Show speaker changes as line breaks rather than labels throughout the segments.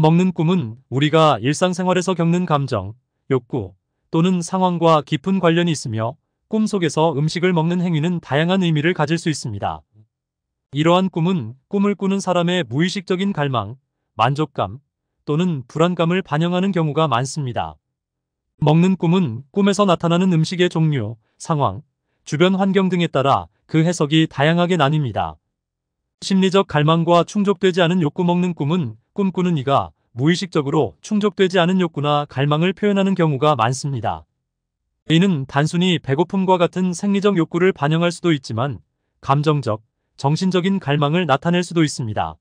먹는 꿈은 우리가 일상생활에서 겪는 감정, 욕구 또는 상황과 깊은 관련이 있으며 꿈속에서 음식을 먹는 행위는 다양한 의미를 가질 수 있습니다. 이러한 꿈은 꿈을 꾸는 사람의 무의식적인 갈망, 만족감 또는 불안감을 반영하는 경우가 많습니다. 먹는 꿈은 꿈에서 나타나는 음식의 종류, 상황, 주변 환경 등에 따라 그 해석이 다양하게 나뉩니다. 심리적 갈망과 충족되지 않은 욕구 먹는 꿈은 꿈꾸는 이가 무의식적으로 충족되지 않은 욕구나 갈망을 표현하는 경우가 많습니다. 이는 단순히 배고픔과 같은 생리적 욕구를 반영할 수도 있지만 감정적, 정신적인 갈망을 나타낼 수도 있습니다.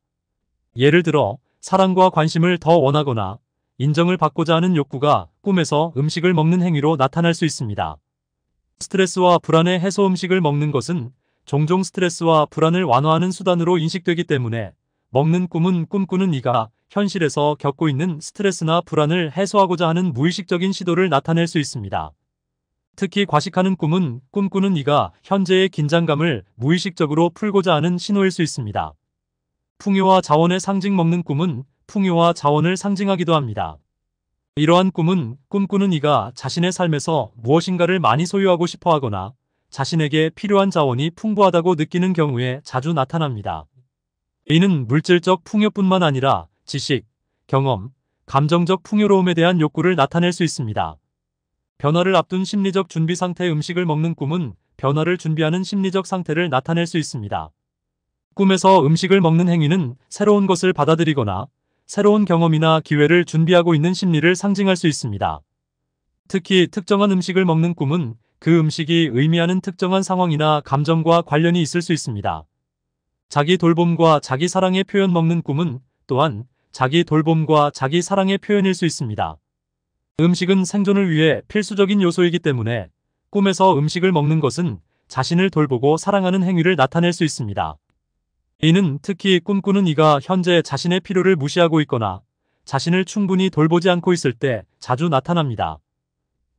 예를 들어 사랑과 관심을 더 원하거나 인정을 받고자 하는 욕구가 꿈에서 음식을 먹는 행위로 나타날 수 있습니다. 스트레스와 불안의 해소 음식을 먹는 것은 종종 스트레스와 불안을 완화하는 수단으로 인식되기 때문에 먹는 꿈은 꿈꾸는 이가 현실에서 겪고 있는 스트레스나 불안을 해소하고자 하는 무의식적인 시도를 나타낼 수 있습니다. 특히 과식하는 꿈은 꿈꾸는 이가 현재의 긴장감을 무의식적으로 풀고자 하는 신호일 수 있습니다. 풍요와 자원의 상징 먹는 꿈은 풍요와 자원을 상징하기도 합니다. 이러한 꿈은 꿈꾸는 이가 자신의 삶에서 무엇인가를 많이 소유하고 싶어 하거나 자신에게 필요한 자원이 풍부하다고 느끼는 경우에 자주 나타납니다. 이는 물질적 풍요뿐만 아니라 지식, 경험, 감정적 풍요로움에 대한 욕구를 나타낼 수 있습니다. 변화를 앞둔 심리적 준비 상태 의 음식을 먹는 꿈은 변화를 준비하는 심리적 상태를 나타낼 수 있습니다. 꿈에서 음식을 먹는 행위는 새로운 것을 받아들이거나 새로운 경험이나 기회를 준비하고 있는 심리를 상징할 수 있습니다. 특히 특정한 음식을 먹는 꿈은 그 음식이 의미하는 특정한 상황이나 감정과 관련이 있을 수 있습니다. 자기 돌봄과 자기 사랑의 표현 먹는 꿈은 또한 자기 돌봄과 자기 사랑의 표현일 수 있습니다. 음식은 생존을 위해 필수적인 요소이기 때문에 꿈에서 음식을 먹는 것은 자신을 돌보고 사랑하는 행위를 나타낼 수 있습니다. 이는 특히 꿈꾸는 이가 현재 자신의 필요를 무시하고 있거나 자신을 충분히 돌보지 않고 있을 때 자주 나타납니다.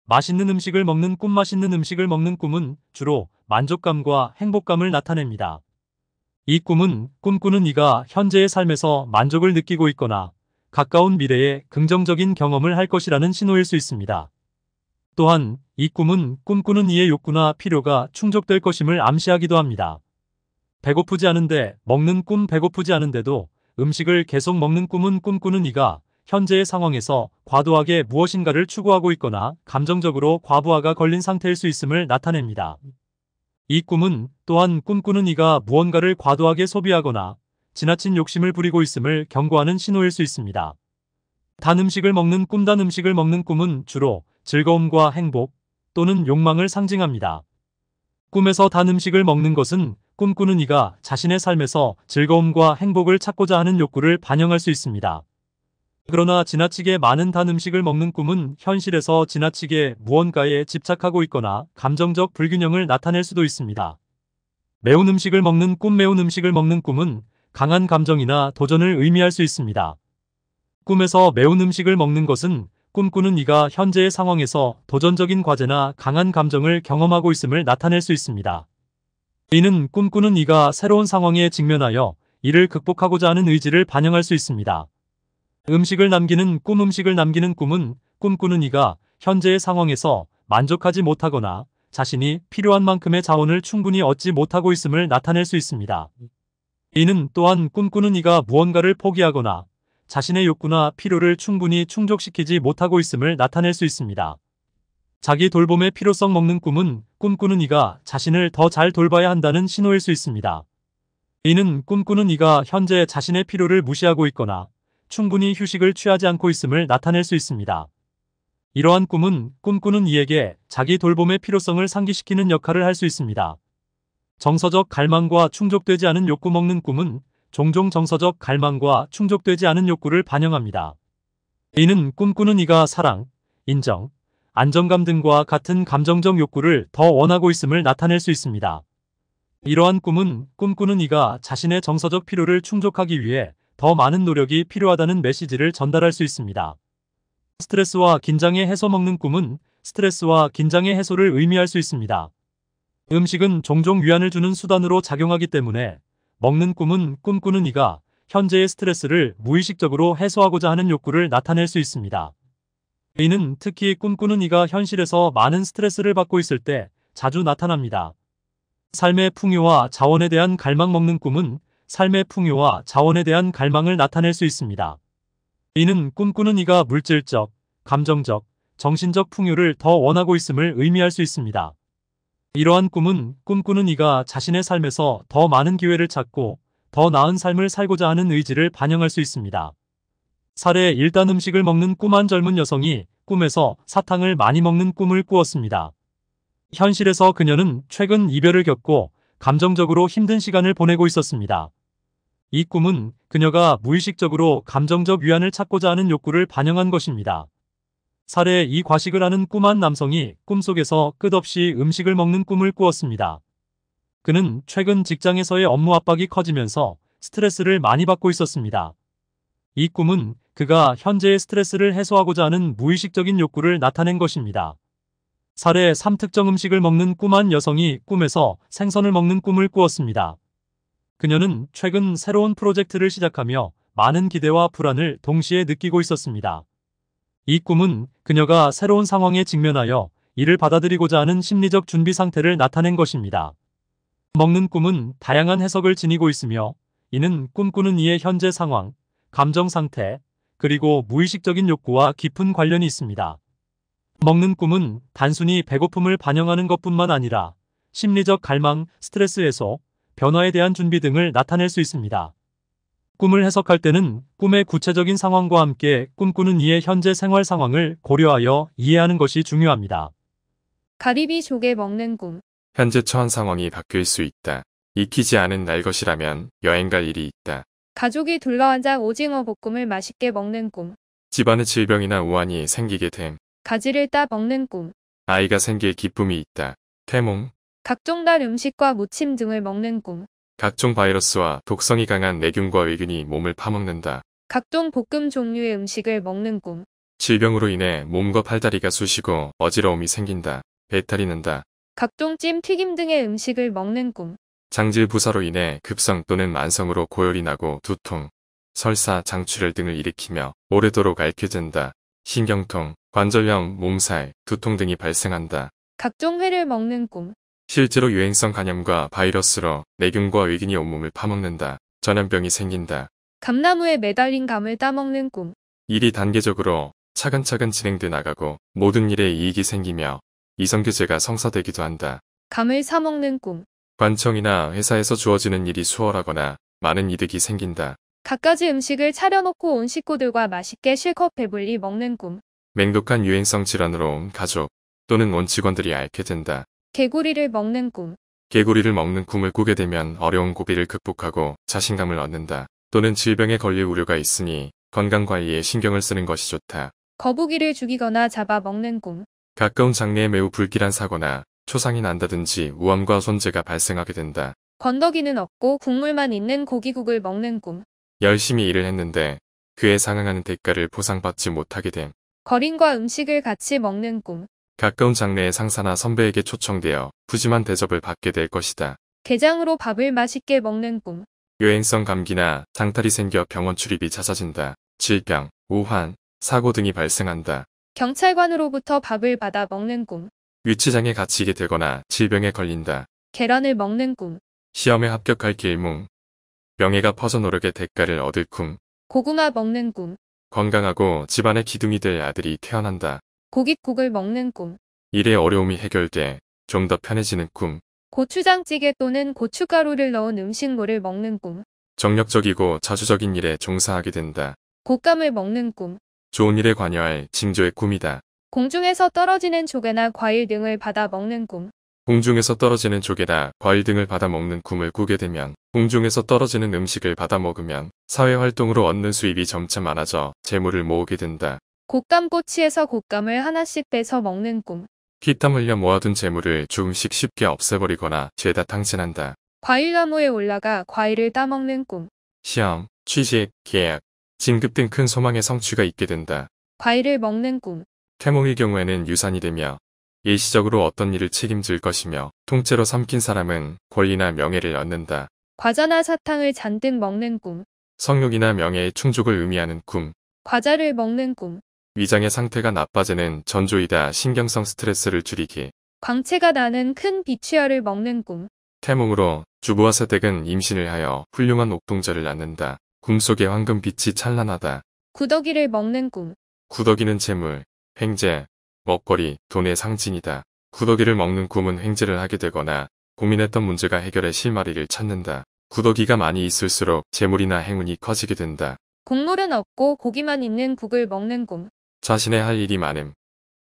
맛있는 음식을 먹는 꿈 맛있는 음식을 먹는 꿈은 주로 만족감과 행복감을 나타냅니다. 이 꿈은 꿈꾸는 이가 현재의 삶에서 만족을 느끼고 있거나 가까운 미래에 긍정적인 경험을 할 것이라는 신호일 수 있습니다. 또한 이 꿈은 꿈꾸는 이의 욕구나 필요가 충족될 것임을 암시하기도 합니다. 배고프지 않은데 먹는 꿈 배고프지 않은데도 음식을 계속 먹는 꿈은 꿈꾸는 이가 현재의 상황에서 과도하게 무엇인가를 추구하고 있거나 감정적으로 과부하가 걸린 상태일 수 있음을 나타냅니다. 이 꿈은 또한 꿈꾸는 이가 무언가를 과도하게 소비하거나 지나친 욕심을 부리고 있음을 경고하는 신호일 수 있습니다. 단 음식을 먹는 꿈, 단 음식을 먹는 꿈은 주로 즐거움과 행복 또는 욕망을 상징합니다. 꿈에서 단 음식을 먹는 것은 꿈꾸는 이가 자신의 삶에서 즐거움과 행복을 찾고자 하는 욕구를 반영할 수 있습니다. 그러나 지나치게 많은 단 음식을 먹는 꿈은 현실에서 지나치게 무언가에 집착하고 있거나 감정적 불균형을 나타낼 수도 있습니다. 매운 음식을 먹는 꿈 매운 음식을 먹는 꿈은 강한 감정이나 도전을 의미할 수 있습니다. 꿈에서 매운 음식을 먹는 것은 꿈꾸는 이가 현재의 상황에서 도전적인 과제나 강한 감정을 경험하고 있음을 나타낼 수 있습니다. 이는 꿈꾸는 이가 새로운 상황에 직면하여 이를 극복하고자 하는 의지를 반영할 수 있습니다. 음식을 남기는 꿈 음식을 남기는 꿈은 꿈꾸는 이가 현재의 상황에서 만족하지 못하거나 자신이 필요한 만큼의 자원을 충분히 얻지 못하고 있음을 나타낼 수 있습니다. 이는 또한 꿈꾸는 이가 무언가를 포기하거나 자신의 욕구나 필요를 충분히 충족시키지 못하고 있음을 나타낼 수 있습니다. 자기 돌봄의 필요성 먹는 꿈은 꿈꾸는 이가 자신을 더 잘 돌봐야 한다는 신호일 수 있습니다. 이는 꿈꾸는 이가 현재 자신의 필요를 무시하고 있거나 충분히 휴식을 취하지 않고 있음을 나타낼 수 있습니다. 이러한 꿈은 꿈꾸는 이에게 자기 돌봄의 필요성을 상기시키는 역할을 할 수 있습니다. 정서적 갈망과 충족되지 않은 욕구 먹는 꿈은 종종 정서적 갈망과 충족되지 않은 욕구를 반영합니다. 이는 꿈꾸는 이가 사랑, 인정, 안정감 등과 같은 감정적 욕구를 더 원하고 있음을 나타낼 수 있습니다. 이러한 꿈은 꿈꾸는 이가 자신의 정서적 필요를 충족하기 위해 더 많은 노력이 필요하다는 메시지를 전달할 수 있습니다. 스트레스와 긴장의 해소 먹는 꿈은 스트레스와 긴장의 해소를 의미할 수 있습니다. 음식은 종종 위안을 주는 수단으로 작용하기 때문에 먹는 꿈은 꿈꾸는 이가 현재의 스트레스를 무의식적으로 해소하고자 하는 욕구를 나타낼 수 있습니다. 이는 특히 꿈꾸는 이가 현실에서 많은 스트레스를 받고 있을 때 자주 나타납니다. 삶의 풍요와 자원에 대한 갈망 먹는 꿈은 삶의 풍요와 자원에 대한 갈망을 나타낼 수 있습니다. 이는 꿈꾸는 이가 물질적, 감정적, 정신적 풍요를 더 원하고 있음을 의미할 수 있습니다. 이러한 꿈은 꿈꾸는 이가 자신의 삶에서 더 많은 기회를 찾고 더 나은 삶을 살고자 하는 의지를 반영할 수 있습니다. 사례 1단 음식을 먹는 꿈한 젊은 여성이 꿈에서 사탕을 많이 먹는 꿈을 꾸었습니다. 현실에서 그녀는 최근 이별을 겪고 감정적으로 힘든 시간을 보내고 있었습니다. 이 꿈은 그녀가 무의식적으로 감정적 위안을 찾고자 하는 욕구를 반영한 것입니다. 사례 이 과식을 하는 꿈한 남성이 꿈속에서 끝없이 음식을 먹는 꿈을 꾸었습니다. 그는 최근 직장에서의 업무 압박이 커지면서 스트레스를 많이 받고 있었습니다. 이 꿈은 그가 현재의 스트레스를 해소하고자 하는 무의식적인 욕구를 나타낸 것입니다. 사례 3 특정 음식을 먹는 꿈한 여성이 꿈에서 생선을 먹는 꿈을 꾸었습니다. 그녀는 최근 새로운 프로젝트를 시작하며 많은 기대와 불안을 동시에 느끼고 있었습니다. 이 꿈은 그녀가 새로운 상황에 직면하여 이를 받아들이고자 하는 심리적 준비 상태를 나타낸 것입니다. 먹는 꿈은 다양한 해석을 지니고 있으며 이는 꿈꾸는 이의 현재 상황, 감정 상태, 그리고 무의식적인 욕구와 깊은 관련이 있습니다. 먹는 꿈은 단순히 배고픔을 반영하는 것뿐만 아니라 심리적 갈망, 스트레스 해소, 변화에 대한 준비 등을 나타낼 수 있습니다. 꿈을 해석할 때는 꿈의 구체적인 상황과 함께 꿈꾸는 이의 현재 생활 상황을 고려하여 이해하는 것이 중요합니다.
가리비 조개 먹는 꿈.
현재 처한 상황이 바뀔 수 있다. 익히지 않은 날 것이라면 여행 갈 일이 있다.
가족이 둘러앉아 오징어 볶음을 맛있게 먹는 꿈.
집안의 질병이나 우환이 생기게 됨.
가지를 따 먹는 꿈.
아이가 생길 기쁨이 있다. 태몽.
각종 날 음식과 무침 등을 먹는 꿈,
각종 바이러스와 독성이 강한 내균과 외균이 몸을 파먹는다.
각종 볶음 종류의 음식을 먹는 꿈,
질병으로 인해 몸과 팔다리가 쑤시고 어지러움이 생긴다. 배탈이 난다.
각종 찜, 튀김 등의 음식을 먹는 꿈,
장질 부사로 인해 급성 또는 만성으로 고열이 나고 두통, 설사, 장출혈 등을 일으키며 오래도록 앓게 된다. 신경통, 관절염, 몸살, 두통 등이 발생한다.
각종 회를 먹는 꿈,
실제로 유행성 간염과 바이러스로 내균과 위균이 온몸을 파먹는다. 전염병이 생긴다.
감나무에 매달린 감을 따먹는 꿈.
일이 단계적으로 차근차근 진행돼 나가고 모든 일에 이익이 생기며 이성교제가 성사되기도 한다.
감을 사먹는 꿈.
관청이나 회사에서 주어지는 일이 수월하거나 많은 이득이 생긴다.
갖가지 음식을 차려놓고 온 식구들과 맛있게 실컷 배불리 먹는 꿈.
맹독한 유행성 질환으로 온 가족 또는 온 직원들이 앓게 된다.
개구리를 먹는 꿈.
개구리를 먹는 꿈을 꾸게 되면 어려운 고비를 극복하고 자신감을 얻는다. 또는 질병에 걸릴 우려가 있으니 건강관리에 신경을 쓰는 것이 좋다.
거북이를 죽이거나 잡아 먹는 꿈.
가까운 장래에 매우 불길한 사고나 초상이 난다든지 우암과 손재가 발생하게 된다.
건더기는 없고 국물만 있는 고기국을 먹는 꿈.
열심히 일을 했는데 그에 상응하는 대가를 보상받지 못하게 됨.
거린과 음식을 같이 먹는 꿈.
가까운 장래의 상사나 선배에게 초청되어 푸짐한 대접을 받게 될 것이다.
게장으로 밥을 맛있게 먹는 꿈.
유행성 감기나 장탈이 생겨 병원 출입이 잦아진다. 질병, 우환, 사고 등이 발생한다.
경찰관으로부터 밥을 받아 먹는 꿈.
위치장에 갇히게 되거나 질병에 걸린다.
계란을 먹는 꿈.
시험에 합격할 길몽. 명예가 퍼져 노력의 대가를 얻을 꿈.
고구마 먹는 꿈.
건강하고 집안의 기둥이 될 아들이 태어난다.
고깃국을 먹는 꿈,
일의 어려움이 해결돼 좀 더 편해지는 꿈,
고추장찌개 또는 고춧가루를 넣은 음식물을 먹는 꿈,
정력적이고 자주적인 일에 종사하게 된다.
곶감을 먹는 꿈,
좋은 일에 관여할 징조의 꿈이다.
공중에서 떨어지는 조개나 과일 등을 받아 먹는 꿈,
공중에서 떨어지는 조개나 과일 등을 받아 먹는 꿈을 꾸게 되면 공중에서 떨어지는 음식을 받아 먹으면 사회 활동으로 얻는 수입이 점차 많아져 재물을 모으게 된다.
곶감꼬치에서 곶감을 하나씩 빼서 먹는 꿈.
피땀 흘려 모아둔 재물을 조금씩 쉽게 없애버리거나 죄다 탕진한다.
과일나무에 올라가 과일을 따먹는 꿈.
시험, 취직, 계약, 진급 등 큰 소망의 성취가 있게 된다.
과일을 먹는 꿈.
태몽의 경우에는 유산이 되며 일시적으로 어떤 일을 책임질 것이며 통째로 삼킨 사람은 권리나 명예를 얻는다.
과자나 사탕을 잔뜩 먹는 꿈.
성욕이나 명예의 충족을 의미하는 꿈.
과자를 먹는 꿈.
위장의 상태가 나빠지는 전조이다 신경성 스트레스를 줄이기
광채가 나는 큰 비취어를 먹는 꿈
태몽으로 주부와 세댁은 임신을 하여 훌륭한 옥동자를 낳는다. 꿈속에 황금빛이 찬란하다.
구더기를 먹는 꿈
구더기는 재물, 횡재, 먹거리, 돈의 상징이다. 구더기를 먹는 꿈은 횡재를 하게 되거나 고민했던 문제가 해결해 실마리를 찾는다. 구더기가 많이 있을수록 재물이나 행운이 커지게 된다.
곡물은 없고 고기만 있는 국을 먹는 꿈
자신의 할 일이 많음.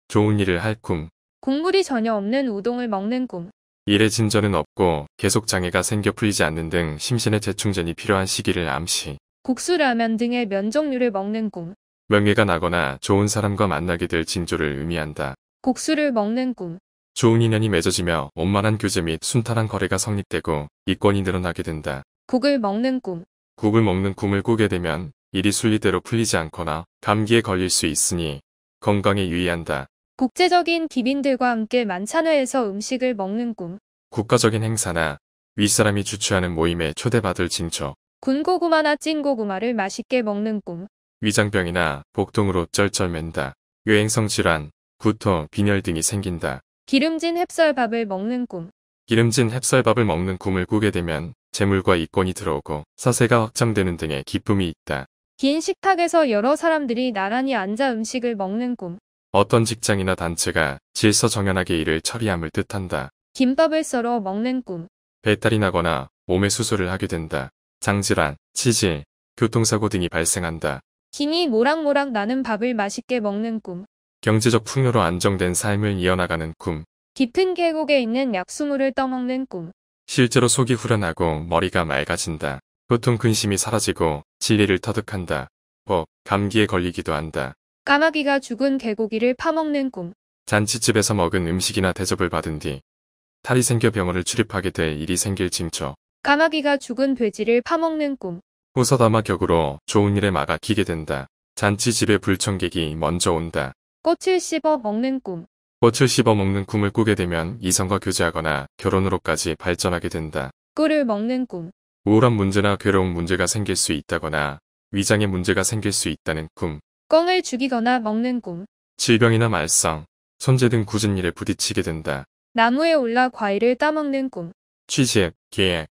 좋은 일을 할 꿈.
국물이 전혀 없는 우동을 먹는 꿈.
일의 진전은 없고 계속 장애가 생겨 풀리지 않는 등 심신의 재충전이 필요한 시기를 암시.
국수 라면 등의 면 종류를 먹는 꿈.
명예가 나거나 좋은 사람과 만나게 될 징조를 의미한다.
국수를 먹는 꿈.
좋은 인연이 맺어지며 원만한 교제 및 순탄한 거래가 성립되고 이권이 늘어나게 된다.
국을 먹는 꿈.
국을 먹는 꿈을 꾸게 되면 일이 순리대로 풀리지 않거나 감기에 걸릴 수 있으니 건강에 유의한다.
국제적인 기빈들과 함께 만찬회에서 음식을 먹는 꿈.
국가적인 행사나 윗사람이 주최하는 모임에 초대받을 징조.
군고구마나 찐고구마를 맛있게 먹는 꿈.
위장병이나 복통으로 쩔쩔맨다. 유행성 질환, 구토, 빈혈 등이 생긴다.
기름진 햅쌀밥을 먹는 꿈.
기름진 햅쌀밥을 먹는 꿈을 꾸게 되면 재물과 이권이 들어오고 사세가 확장되는 등의 기쁨이 있다.
긴 식탁에서 여러 사람들이 나란히 앉아 음식을 먹는 꿈.
어떤 직장이나 단체가 질서정연하게 일을 처리함을 뜻한다.
김밥을 썰어 먹는 꿈.
배탈이 나거나 몸에 수술을 하게 된다. 장질환, 치질, 교통사고 등이 발생한다.
김이 모락모락 나는 밥을 맛있게 먹는 꿈.
경제적 풍요로 안정된 삶을 이어나가는 꿈.
깊은 계곡에 있는 약수물을 떠먹는 꿈.
실제로 속이 후련하고 머리가 맑아진다. 보통 근심이 사라지고 진리를 터득한다. 법, 감기에 걸리기도 한다.
까마귀가 죽은 개고기를 파먹는 꿈.
잔치집에서 먹은 음식이나 대접을 받은 뒤 탈이 생겨 병원을 출입하게 될 일이 생길 징조.
까마귀가 죽은 돼지를 파먹는 꿈.
호서담아 격으로 좋은 일에 막아끼게 된다. 잔치집에 불청객이 먼저 온다.
꽃을 씹어 먹는 꿈.
꽃을 씹어 먹는 꿈을 꾸게 되면 이성과 교제하거나 결혼으로까지 발전하게 된다.
꿀을 먹는 꿈.
우울한 문제나 괴로운 문제가 생길 수 있다거나 위장에 문제가 생길 수 있다는 꿈,
꿩을 죽이거나 먹는 꿈,
질병이나 말썽, 손재 등 굳은 일에 부딪히게 된다.
나무에 올라 과일을 따먹는 꿈,
취직, 계획,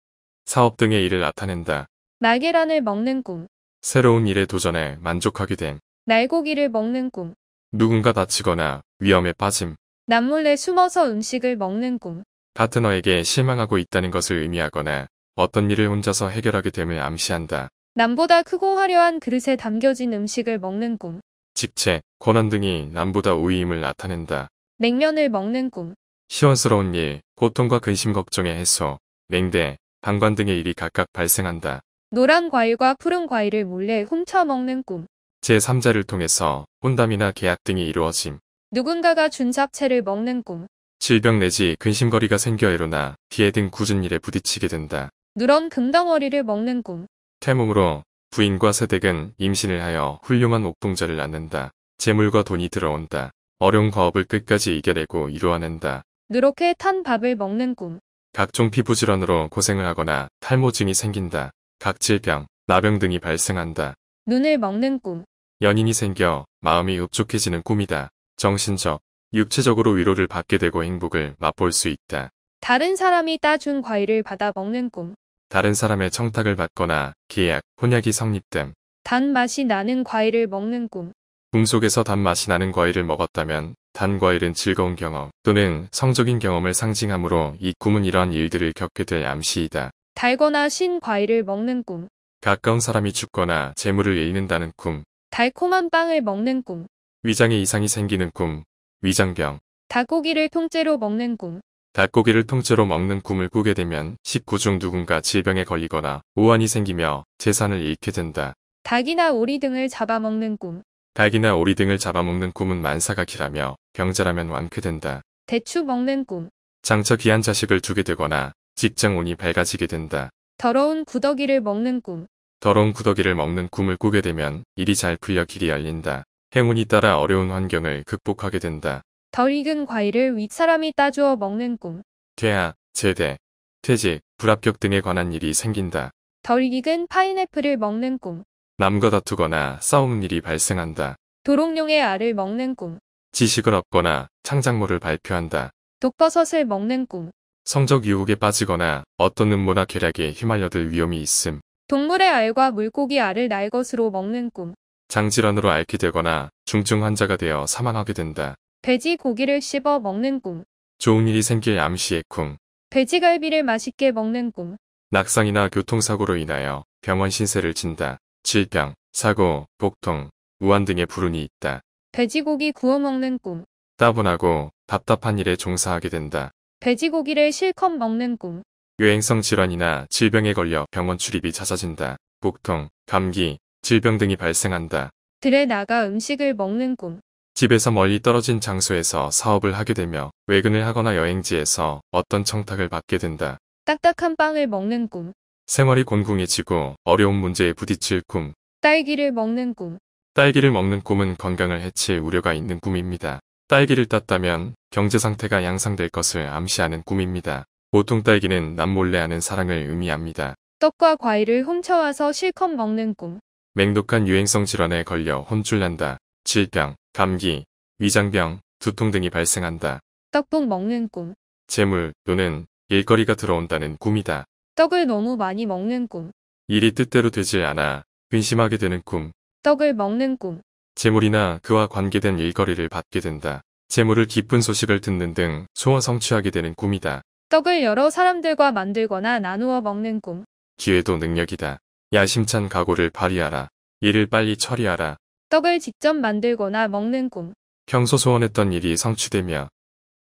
사업 등의 일을 나타낸다.
날계란을 먹는 꿈,
새로운 일에 도전해 만족하게 됨,
날고기를 먹는 꿈,
누군가 다치거나 위험에 빠짐,
남몰래 숨어서 음식을 먹는 꿈,
파트너에게 실망하고 있다는 것을 의미하거나 어떤 일을 혼자서 해결하게 됨을 암시한다.
남보다 크고 화려한 그릇에 담겨진 음식을 먹는 꿈.
직책, 권한 등이 남보다 우위임을 나타낸다.
냉면을 먹는 꿈.
시원스러운 일, 고통과 근심 걱정의 해소, 냉대, 방관 등의 일이 각각 발생한다.
노란 과일과 푸른 과일을 몰래 훔쳐 먹는 꿈.
제3자를 통해서 혼담이나 계약 등이 이루어짐.
누군가가 준 잡채를 먹는 꿈.
질병 내지 근심거리가 생겨 일어나 뒤에 등 굳은 일에 부딪히게 된다.
누런 금덩어리를 먹는 꿈.
태몽으로 부인과 세댁은 임신을 하여 훌륭한 옥동자를 낳는다. 재물과 돈이 들어온다. 어려운 과업을 끝까지 이겨내고 이루어낸다.
누렇게 탄 밥을 먹는 꿈.
각종 피부 질환으로 고생을 하거나 탈모증이 생긴다. 각질병, 나병 등이 발생한다.
눈을 먹는 꿈.
연인이 생겨 마음이 흡족해지는 꿈이다. 정신적, 육체적으로 위로를 받게 되고 행복을 맛볼 수 있다.
다른 사람이 따준 과일을 받아 먹는 꿈.
다른 사람의 청탁을 받거나 계약, 혼약이 성립됨.
단맛이 나는 과일을 먹는 꿈.
꿈속에서 단맛이 나는 과일을 먹었다면 단 과일은 즐거운 경험 또는 성적인 경험을 상징하므로 이 꿈은 이러한 일들을 겪게 될 암시이다.
달거나 신 과일을 먹는 꿈.
가까운 사람이 죽거나 재물을 잃는다는 꿈.
달콤한 빵을 먹는 꿈.
위장에 이상이 생기는 꿈. 위장병.
닭고기를 통째로 먹는 꿈.
닭고기를 통째로 먹는 꿈을 꾸게 되면 식구 중 누군가 질병에 걸리거나 오한이 생기며 재산을 잃게 된다.
닭이나 오리 등을 잡아먹는 꿈.
닭이나 오리 등을 잡아먹는 꿈은 만사가 길하며 병자라면 완쾌된다.
대추 먹는 꿈.
장처 귀한 자식을 두게 되거나 직장 운이 밝아지게 된다.
더러운 구더기를 먹는 꿈.
더러운 구더기를 먹는 꿈을 꾸게 되면 일이 잘 풀려 길이 열린다. 행운이 따라 어려운 환경을 극복하게 된다.
덜 익은 과일을 윗사람이 따주어 먹는 꿈.
퇴학, 제대, 퇴직, 불합격 등에 관한 일이 생긴다.
덜 익은 파인애플을 먹는 꿈.
남과 다투거나 싸우는 일이 발생한다.
도롱뇽의 알을 먹는 꿈.
지식을 얻거나 창작물을 발표한다.
독버섯을 먹는 꿈.
성적 유혹에 빠지거나 어떤 음모나 계략에 휘말려들 위험이 있음.
동물의 알과 물고기 알을 날것으로 먹는 꿈.
장질환으로 앓게 되거나 중증 환자가 되어 사망하게 된다.
돼지 고기를 씹어 먹는 꿈.
좋은 일이 생길 암시의 꿈.
돼지갈비를 맛있게 먹는 꿈.
낙상이나 교통사고로 인하여 병원 신세를 진다. 질병, 사고, 복통, 우한 등의 불운이 있다.
돼지고기 구워 먹는 꿈.
따분하고 답답한 일에 종사하게 된다.
돼지고기를 실컷 먹는 꿈.
유행성 질환이나 질병에 걸려 병원 출입이 잦아진다. 복통, 감기, 질병 등이 발생한다.
들에 나가 음식을 먹는 꿈.
집에서 멀리 떨어진 장소에서 사업을 하게 되며 외근을 하거나 여행지에서 어떤 청탁을 받게 된다.
딱딱한 빵을 먹는 꿈.
생활이 곤궁해지고 어려운 문제에 부딪힐 꿈.
딸기를 먹는 꿈.
딸기를 먹는 꿈은 건강을 해칠 우려가 있는 꿈입니다. 딸기를 땄다면 경제 상태가 양상될 것을 암시하는 꿈입니다. 보통 딸기는 남몰래 하는 사랑을 의미합니다.
떡과 과일을 훔쳐와서 실컷 먹는 꿈.
맹독한 유행성 질환에 걸려 혼쭐난다. 질병. 감기, 위장병, 두통 등이 발생한다.
떡국 먹는 꿈.
재물, 또는 일거리가 들어온다는 꿈이다.
떡을 너무 많이 먹는 꿈.
일이 뜻대로 되지 않아 근심하게 되는 꿈.
떡을 먹는 꿈.
재물이나 그와 관계된 일거리를 받게 된다. 재물을 기쁜 소식을 듣는 등 소원 성취하게 되는 꿈이다.
떡을 여러 사람들과 만들거나 나누어 먹는 꿈.
기회도 능력이다. 야심찬 각오를 발휘하라. 일을 빨리 처리하라.
떡을 직접 만들거나 먹는 꿈.
평소 소원했던 일이 성취되며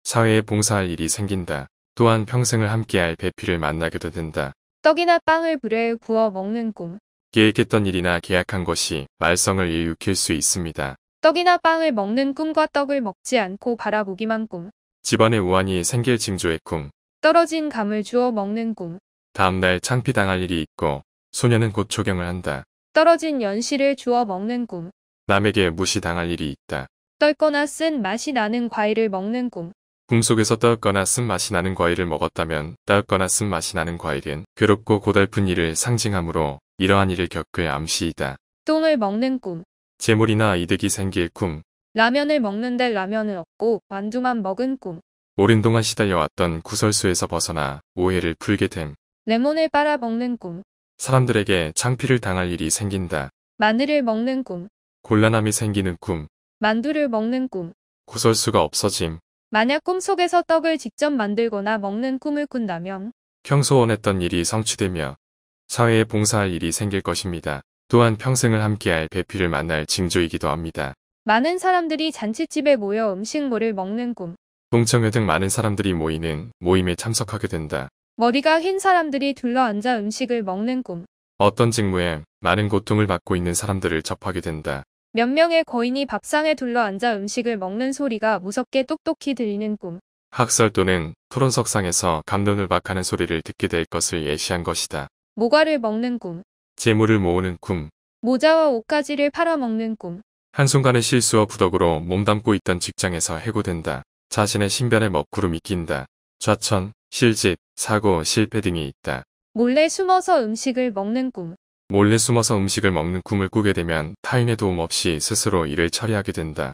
사회에 봉사할 일이 생긴다. 또한 평생을 함께할 배필을 만나기도 된다.
떡이나 빵을 불에 구워 먹는 꿈.
계획했던 일이나 계약한 것이 말썽을 일으킬 수 있습니다.
떡이나 빵을 먹는 꿈과 떡을 먹지 않고 바라보기만 꿈.
집안에 우환이 생길 징조의 꿈.
떨어진 감을 주어 먹는 꿈.
다음날 창피당할 일이 있고 소녀는 곧 초경을 한다.
떨어진 연실을 주어 먹는 꿈.
남에게 무시당할 일이 있다.
떨거나 쓴 맛이 나는 과일을 먹는 꿈.
꿈속에서 떨거나 쓴맛이 나는 과일을 먹었다면 떨거나 쓴맛이 나는 과일은 괴롭고 고달픈 일을 상징하므로 이러한 일을 겪을 암시이다.
똥을 먹는 꿈.
재물이나 이득이 생길 꿈.
라면을 먹는데 라면은 없고 만두만 먹은 꿈.
오랜 동안 시달려왔던 구설수에서 벗어나 오해를 풀게 됨.
레몬을 빨아먹는 꿈.
사람들에게 창피를 당할 일이 생긴다.
마늘을 먹는 꿈.
곤란함이 생기는 꿈,
만두를 먹는 꿈,
구설수가 없어짐,
만약 꿈속에서 떡을 직접 만들거나 먹는 꿈을 꾼다면
평소 원했던 일이 성취되며 사회에 봉사할 일이 생길 것입니다. 또한 평생을 함께할 배필을 만날 징조이기도 합니다.
많은 사람들이 잔치집에 모여 음식물을 먹는 꿈,
동청회 등 많은 사람들이 모이는 모임에 참석하게 된다.
머리가 흰 사람들이 둘러앉아 음식을 먹는 꿈,
어떤 직무에 많은 고통을 받고 있는 사람들을 접하게 된다.
몇 명의 거인이 밥상에 둘러앉아 음식을 먹는 소리가 무섭게 똑똑히 들리는 꿈.
학설또는 토론석상에서 감론을 박하는 소리를 듣게 될 것을 예시한 것이다.
모과를 먹는 꿈.
재물을 모으는 꿈.
모자와 옷가지를 팔아먹는 꿈.
한순간의 실수와 부덕으로 몸담고 있던 직장에서 해고된다. 자신의 신변에 먹구름이 낀다. 좌천, 실집 사고, 실패 등이 있다.
몰래 숨어서 음식을 먹는 꿈.
몰래 숨어서 음식을 먹는 꿈을 꾸게 되면 타인의 도움 없이 스스로 일을 처리하게 된다.